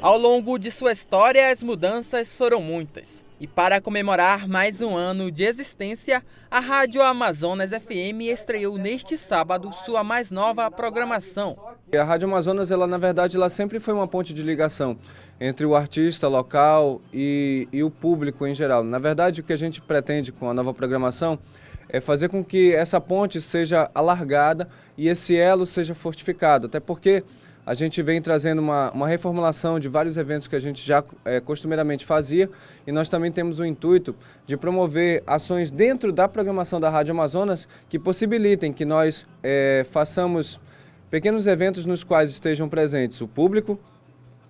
Ao longo de sua história, as mudanças foram muitas. E para comemorar mais um ano de existência, a Rádio Amazonas FM estreou neste sábado sua mais nova programação. A Rádio Amazonas, ela na verdade, ela sempre foi uma ponte de ligação entre o artista local e, e o público em geral. Na verdade, o que a gente pretende com a nova programação é fazer com que essa ponte seja alargada e esse elo seja fortificado. Até porque a gente vem trazendo uma, uma reformulação de vários eventos que a gente já é, costumeiramente fazia e nós também temos o intuito de promover ações dentro da programação da Rádio Amazonas que possibilitem que nós é, façamos pequenos eventos nos quais estejam presentes o público,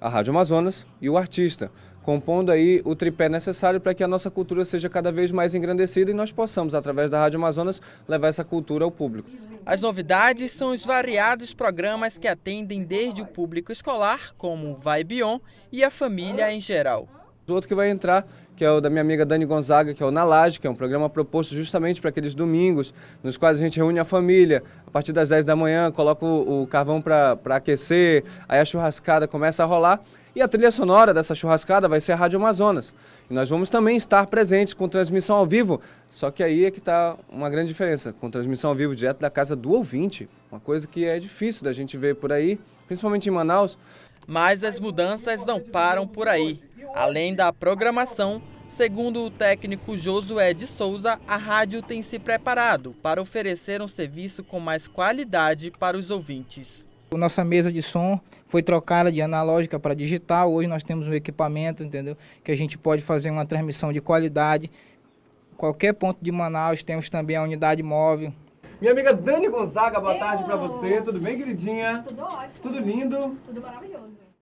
a Rádio Amazonas e o artista, compondo aí o tripé necessário para que a nossa cultura seja cada vez mais engrandecida e nós possamos, através da Rádio Amazonas, levar essa cultura ao público. As novidades são os variados programas que atendem desde o público escolar, como o Vai Bion, e a família em geral. O outro que vai entrar, que é o da minha amiga Dani Gonzaga, que é o Na Laje, que é um programa proposto justamente para aqueles domingos, nos quais a gente reúne a família, a partir das 10 da manhã, coloca o, o carvão para aquecer, aí a churrascada começa a rolar. E a trilha sonora dessa churrascada vai ser a Rádio Amazonas. E nós vamos também estar presentes com transmissão ao vivo, só que aí é que está uma grande diferença, com transmissão ao vivo direto da casa do ouvinte, uma coisa que é difícil da gente ver por aí, principalmente em Manaus. Mas as mudanças não param por aí. Além da programação, segundo o técnico Josué de Souza, a rádio tem se preparado para oferecer um serviço com mais qualidade para os ouvintes. Nossa mesa de som foi trocada de analógica para digital. Hoje nós temos um equipamento, entendeu? Que a gente pode fazer uma transmissão de qualidade. Qualquer ponto de Manaus temos também a unidade móvel, minha amiga Dani Gonzaga, boa Eu. tarde para você. Tudo bem, queridinha? Tudo ótimo. Tudo lindo? Tudo maravilhoso.